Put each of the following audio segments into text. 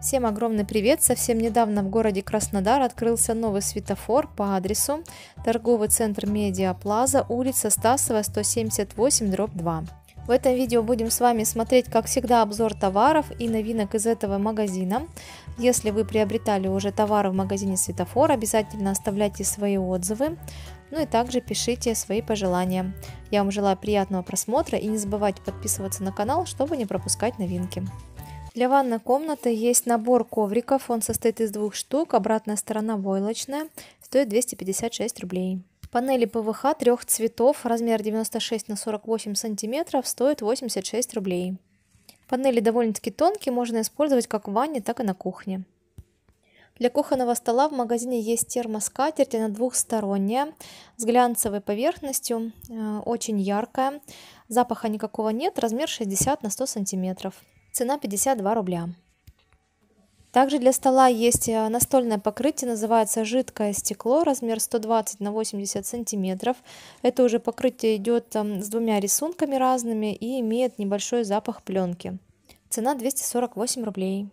Всем огромный привет! Совсем недавно в городе Краснодар открылся новый светофор по адресу торговый центр Медиаплаза, улица Стасова, 178, дробь 2. В этом видео будем с вами смотреть, как всегда, обзор товаров и новинок из этого магазина. Если вы приобретали уже товары в магазине Светофор, обязательно оставляйте свои отзывы, ну и также пишите свои пожелания. Я вам желаю приятного просмотра и не забывайте подписываться на канал, чтобы не пропускать новинки. Для ванной комнаты есть набор ковриков, он состоит из двух штук, обратная сторона войлочная, стоит 256 рублей. Панели ПВХ трех цветов, размер 96 на 48 сантиметров, стоит 86 рублей. Панели довольно-таки тонкие, можно использовать как в ванне, так и на кухне. Для кухонного стола в магазине есть термоскатерть, она двухсторонняя, с глянцевой поверхностью, э, очень яркая, запаха никакого нет, размер 60 на 100 сантиметров цена 52 рубля. Также для стола есть э, настольное покрытие, называется жидкое стекло, размер 120 на 80 сантиметров. Это уже покрытие идет эм, с двумя рисунками разными и имеет небольшой запах пленки. Цена 248 рублей.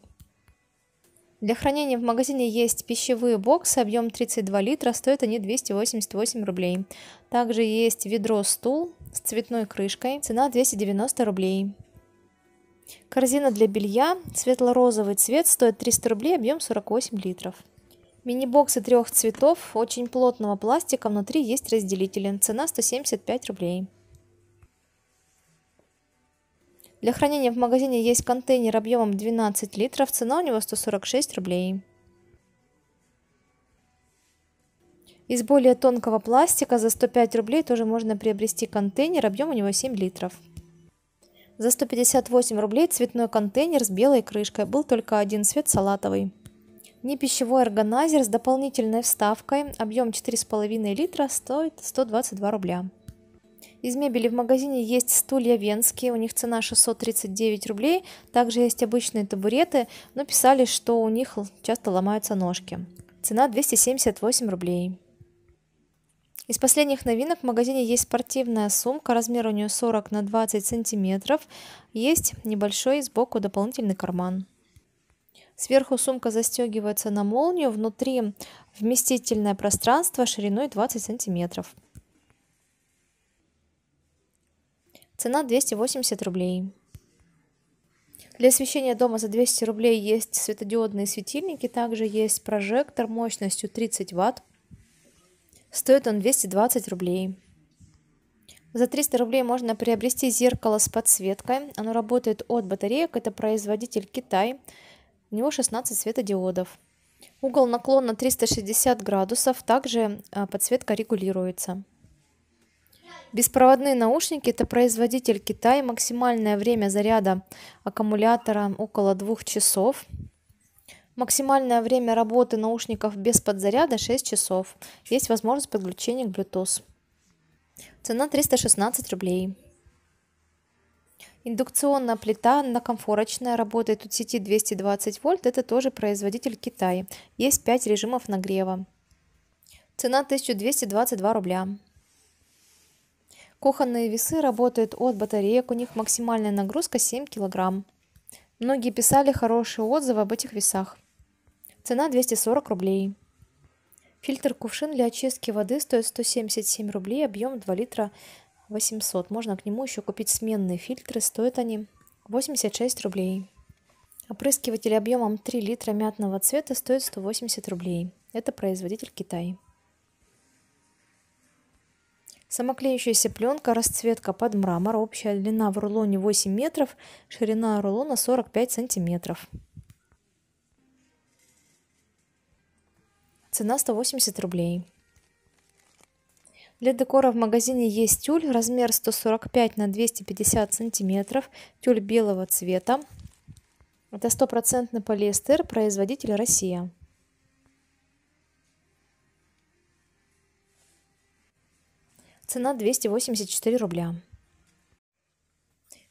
Для хранения в магазине есть пищевые боксы, объем 32 литра, стоят они 288 рублей. Также есть ведро-стул с цветной крышкой, цена 290 рублей. Корзина для белья, светло-розовый цвет, стоит 300 рублей, объем 48 литров. Мини-боксы трех цветов, очень плотного пластика, внутри есть разделители. Цена 175 рублей. Для хранения в магазине есть контейнер объемом 12 литров, цена у него 146 рублей. Из более тонкого пластика за 105 рублей тоже можно приобрести контейнер, объем у него 7 литров. За 158 рублей цветной контейнер с белой крышкой, был только один цвет салатовый. Не пищевой органайзер с дополнительной вставкой, объем 4,5 литра, стоит 122 рубля. Из мебели в магазине есть стулья венские, у них цена 639 рублей. Также есть обычные табуреты, но писали, что у них часто ломаются ножки. Цена 278 рублей. Из последних новинок в магазине есть спортивная сумка, размер у нее 40 на 20 сантиметров. Есть небольшой сбоку дополнительный карман. Сверху сумка застегивается на молнию, внутри вместительное пространство шириной 20 сантиметров. Цена 280 рублей. Для освещения дома за 200 рублей есть светодиодные светильники, также есть прожектор мощностью 30 ватт. Стоит он 220 рублей. За 300 рублей можно приобрести зеркало с подсветкой. Оно работает от батареек. Это производитель Китай. У него 16 светодиодов. Угол наклона 360 градусов. Также а, подсветка регулируется. Беспроводные наушники – это производитель Китай. Максимальное время заряда аккумулятора около 2 часов. Максимальное время работы наушников без подзаряда 6 часов. Есть возможность подключения к Bluetooth. Цена 316 рублей. Индукционная плита однокомфорочная, работает от сети 220 вольт, это тоже производитель Китай. Есть 5 режимов нагрева. Цена 1222 рубля. Кухонные весы работают от батареек, у них максимальная нагрузка 7 килограмм. Многие писали хорошие отзывы об этих весах. Цена 240 рублей. Фильтр-кувшин для очистки воды стоит 177 рублей, объем 2 литра 800. Можно к нему еще купить сменные фильтры, стоят они 86 рублей. Опрыскиватель объемом 3 литра мятного цвета стоит 180 рублей. Это производитель Китай. Самоклеющаяся пленка, расцветка под мрамор, общая длина в рулоне 8 метров, ширина рулона 45 сантиметров. Цена 180 рублей. Для декора в магазине есть тюль, размер 145 на 250 сантиметров, тюль белого цвета. Это стопроцентный полиэстер, производитель Россия. Цена 284 рубля.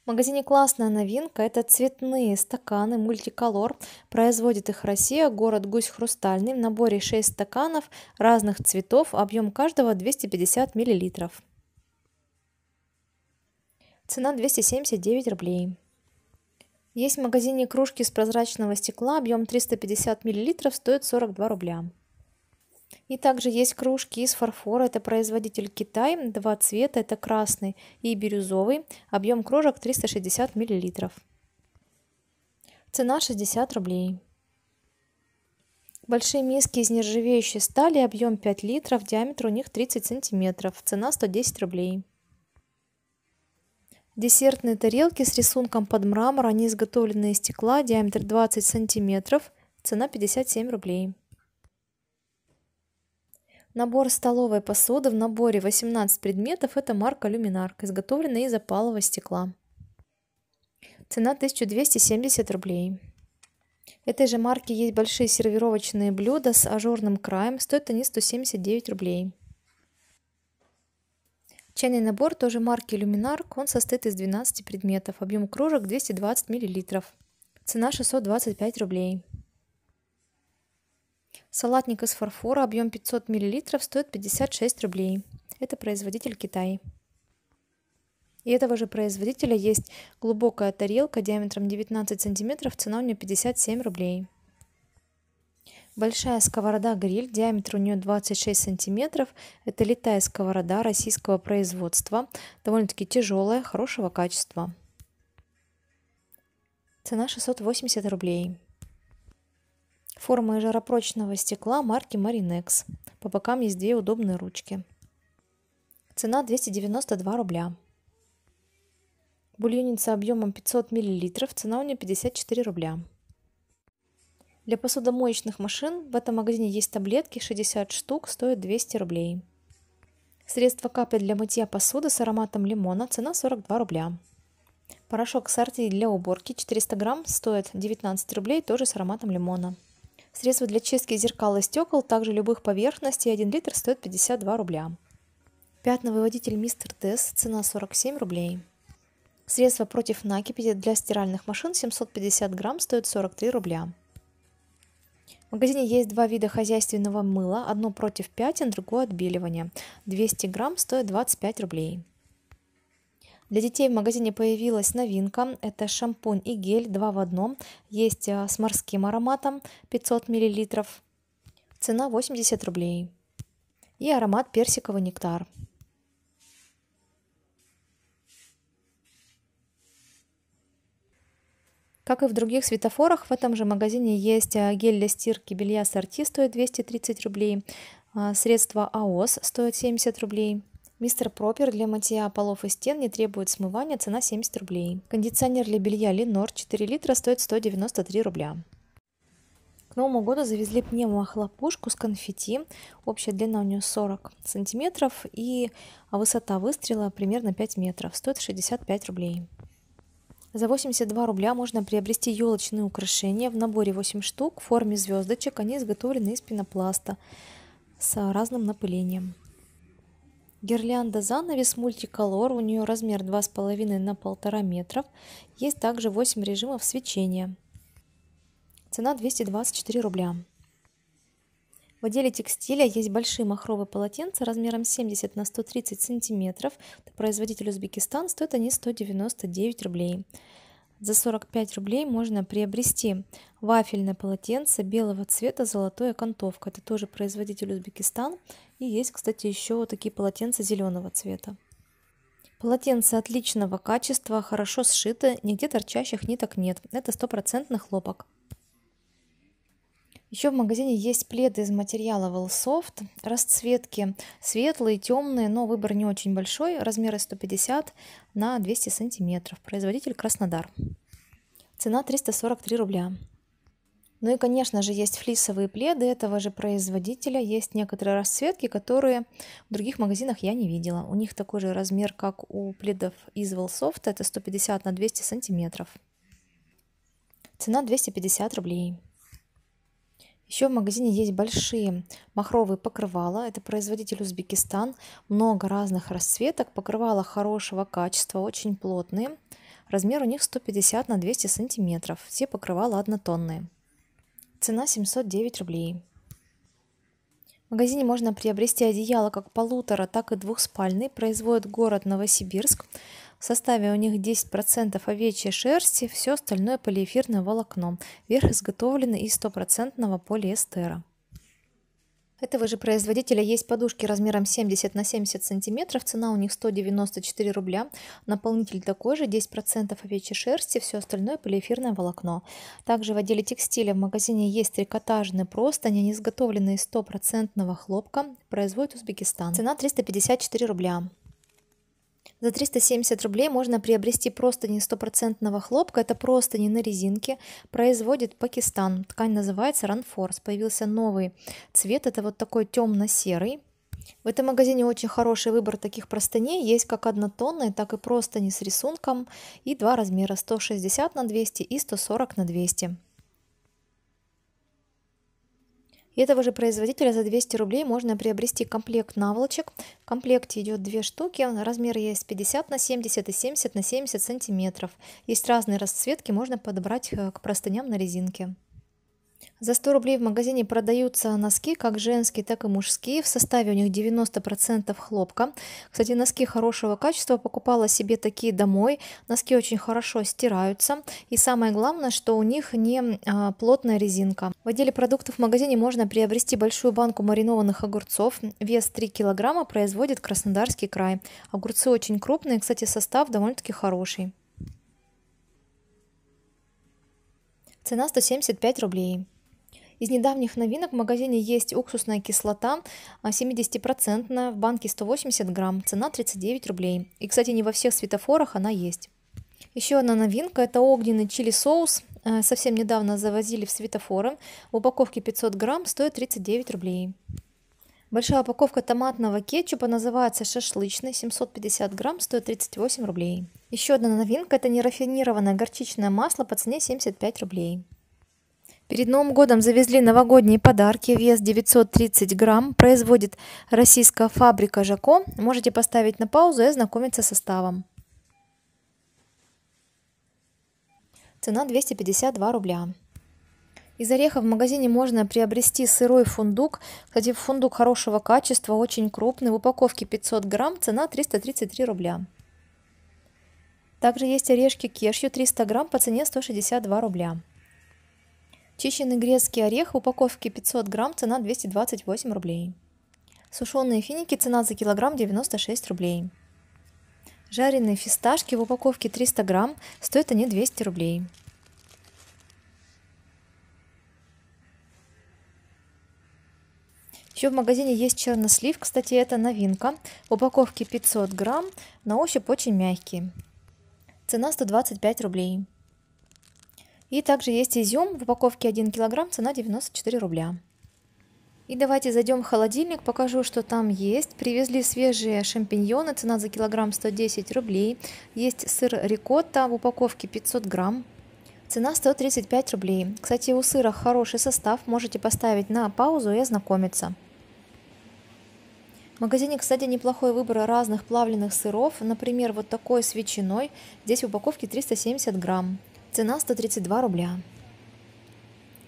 В магазине классная новинка – это цветные стаканы мультиколор. Производит их Россия, город Гусь Хрустальный. В наборе 6 стаканов разных цветов, объем каждого 250 мл. Цена 279 рублей. Есть в магазине кружки из прозрачного стекла, объем 350 мл, стоит 42 рубля. И также есть кружки из фарфора, это производитель Китай, два цвета, это красный и бирюзовый, объем кружек 360 мл. Цена 60 рублей. Большие миски из нержавеющей стали, объем 5 литров, диаметр у них 30 сантиметров, цена 110 рублей. Десертные тарелки с рисунком под мрамор, они изготовлены из стекла, диаметр 20 сантиметров, цена 57 рублей. Набор столовой посуды в наборе 18 предметов – это марка «Люминарк», изготовленная из опалого стекла. Цена 1270 рублей. Этой же марки есть большие сервировочные блюда с ажурным краем, стоят они 179 рублей. Чайный набор тоже марки «Люминарк», он состоит из 12 предметов, объем кружек 220 мл. Цена 625 рублей. Салатник из фарфора объем 500 мл стоит 56 рублей. Это производитель Китай. И этого же производителя есть глубокая тарелка диаметром 19 см, цена у нее 57 рублей. Большая сковорода-гриль, диаметр у нее 26 сантиметров. Это литая сковорода российского производства, довольно-таки тяжелая, хорошего качества. Цена 680 рублей. Форма из жаропрочного стекла марки Marinex. По бокам есть две удобные ручки. Цена 292 рубля. Бульонница объемом 500 мл, цена у нее 54 рубля. Для посудомоечных машин в этом магазине есть таблетки, 60 штук, стоят 200 рублей. Средство капель для мытья посуды с ароматом лимона, цена 42 рубля. Порошок сорти для уборки 400 грамм стоит 19 рублей, тоже с ароматом лимона. Средство для чистки зеркал и стекол, также любых поверхностей, 1 литр стоит 52 рубля. Пятновыводитель Мистер Тесс, цена 47 рублей. Средство против накипи для стиральных машин 750 грамм стоит 43 рубля. В магазине есть два вида хозяйственного мыла, одно против пятен, другое отбеливание. 200 грамм стоит 25 рублей. Для детей в магазине появилась новинка. Это шампунь и гель 2 в одном. Есть а, с морским ароматом 500 мл. Цена 80 рублей. И аромат персиковый нектар. Как и в других светофорах, в этом же магазине есть а, гель для стирки белья Сорти стоит 230 рублей, а, средство АОС стоит 70 рублей. Мистер Пропер для мытья полов и стен не требует смывания, цена 70 рублей. Кондиционер для белья Ленор 4 литра стоит 193 рубля. К Новому году завезли пневмохлопушку с конфетти. Общая длина у нее 40 сантиметров и высота выстрела примерно 5 метров. Стоит 65 рублей. За 82 рубля можно приобрести елочные украшения в наборе 8 штук в форме звездочек. Они изготовлены из пенопласта с разным напылением. Гирлянда занавес мультиколор, у нее размер 2,5 на 1,5 метров. Есть также 8 режимов свечения. Цена 224 рубля. В отделе текстиля есть большие махровые полотенца размером 70 на 130 сантиметров. Производитель Узбекистан стоят они 199 рублей. За 45 рублей можно приобрести вафельное полотенце белого цвета золотой окантовка. Это тоже производитель Узбекистан. И есть, кстати, еще такие полотенца зеленого цвета. Полотенце отличного качества, хорошо сшиты, нигде торчащих ниток нет. Это стопроцентный хлопок. Еще в магазине есть пледы из материала Wellsoft, расцветки светлые, темные, но выбор не очень большой, размеры 150 на 200 сантиметров. Производитель Краснодар. Цена 343 рубля. Ну и, конечно же, есть флисовые пледы этого же производителя. Есть некоторые расцветки, которые в других магазинах я не видела. У них такой же размер, как у пледов из Волсофта. Это 150 на 200 сантиметров. Цена 250 рублей. Еще в магазине есть большие махровые покрывала. Это производитель Узбекистан. Много разных расцветок. Покрывала хорошего качества, очень плотные. Размер у них 150 на 200 сантиметров. Все покрывала однотонные. Цена 709 рублей. В магазине можно приобрести одеяло как полутора, так и двухспальный. Производит город Новосибирск. В составе у них 10% овечьей шерсти, все остальное полиэфирное волокно. Верх изготовлен из стопроцентного полиэстера. Этого же производителя есть подушки размером 70 на 70 сантиметров. Цена у них 194 рубля. Наполнитель такой же, 10% овечьей шерсти, все остальное полиэфирное волокно. Также в отделе текстиля в магазине есть трикотажные просто, они изготовлены из стопроцентного хлопка. Производит Узбекистан. Цена 354 рубля. За 370 рублей можно приобрести просто не стопроцентного хлопка. Это просто не на резинке. Производит Пакистан. Ткань называется Ранфорс. Появился новый цвет. Это вот такой темно-серый. В этом магазине очень хороший выбор таких простыней. Есть как однотонные, так и простыни с рисунком. И два размера 160 на 200 и 140 на 200. И этого же производителя за 200 рублей можно приобрести комплект наволочек. В комплекте идет две штуки. Размер есть 50 на 70 и 70 на 70 сантиметров. Есть разные расцветки, можно подобрать э, к простыням на резинке. За 100 рублей в магазине продаются носки, как женские, так и мужские. В составе у них 90% хлопка. Кстати, носки хорошего качества. Покупала себе такие домой. Носки очень хорошо стираются. И самое главное, что у них не а, плотная резинка. В отделе продуктов в магазине можно приобрести большую банку маринованных огурцов. Вес 3 килограмма производит Краснодарский край. Огурцы очень крупные. Кстати, состав довольно-таки хороший. Цена 175 рублей. Из недавних новинок в магазине есть уксусная кислота 70% а, в банке 180 грамм, цена 39 рублей. И, кстати, не во всех светофорах она есть. Еще одна новинка – это огненный чили соус. А, совсем недавно завозили в светофоры. В упаковке 500 грамм стоит 39 рублей. Большая упаковка томатного кетчупа называется шашлычный, 750 грамм, стоит 38 рублей. Еще одна новинка – это нерафинированное горчичное масло по цене 75 рублей. Перед Новым годом завезли новогодние подарки, вес 930 грамм, производит российская фабрика Жако. Можете поставить на паузу и ознакомиться с составом. Цена 252 рубля. Из ореха в магазине можно приобрести сырой фундук. Кстати, фундук хорошего качества, очень крупный. В упаковке 500 грамм, цена 333 рубля. Также есть орешки кешью 300 грамм по цене 162 рубля. Чищенный грецкий орех в упаковке 500 грамм, цена 228 рублей. Сушеные финики, цена за килограмм 96 рублей. Жареные фисташки в упаковке 300 грамм, стоят они 200 рублей. Еще в магазине есть чернослив, кстати, это новинка. Упаковки 500 грамм, на ощупь очень мягкие. Цена 125 рублей. И также есть изюм в упаковке 1 килограмм, цена 94 рубля. И давайте зайдем в холодильник, покажу, что там есть. Привезли свежие шампиньоны, цена за килограмм 110 рублей. Есть сыр рикотта в упаковке 500 грамм, цена 135 рублей. Кстати, у сыра хороший состав, можете поставить на паузу и ознакомиться магазине, кстати, неплохой выбор разных плавленных сыров. Например, вот такой с ветчиной. Здесь в упаковке 370 грамм. Цена 132 рубля.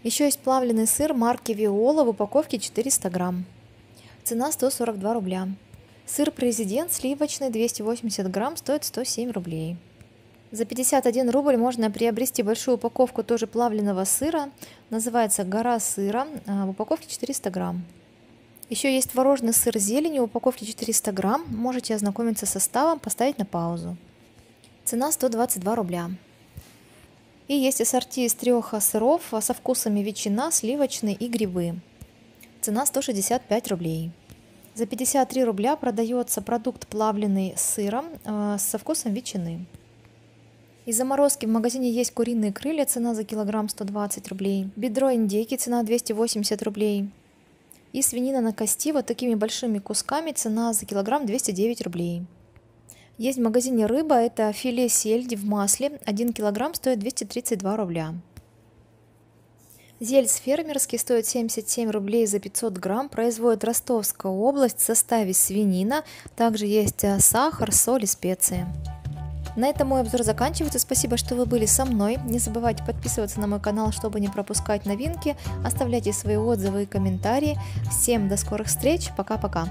Еще есть плавленый сыр марки Виола в упаковке 400 грамм. Цена 142 рубля. Сыр президент сливочный 280 грамм стоит 107 рублей. За 51 рубль можно приобрести большую упаковку тоже плавленного сыра. Называется «Гора сыра» а, в упаковке 400 грамм. Еще есть творожный сыр зелени, упаковки 400 грамм. Можете ознакомиться с составом, поставить на паузу. Цена 122 рубля. И есть ассорти из трех сыров со вкусами ветчина, сливочный и грибы. Цена 165 рублей. За 53 рубля продается продукт плавленый с сыром э, со вкусом ветчины. Из заморозки в магазине есть куриные крылья, цена за килограмм 120 рублей. Бедро индейки, цена 280 рублей. И свинина на кости вот такими большими кусками, цена за килограмм 209 рублей. Есть в магазине рыба, это филе сельди в масле, 1 килограмм стоит 232 рубля. Зельц фермерский стоит 77 рублей за 500 грамм, производит Ростовская область в составе свинина, также есть э, сахар, соль и специи. На этом мой обзор заканчивается. Спасибо, что вы были со мной. Не забывайте подписываться на мой канал, чтобы не пропускать новинки. Оставляйте свои отзывы и комментарии. Всем до скорых встреч. Пока-пока.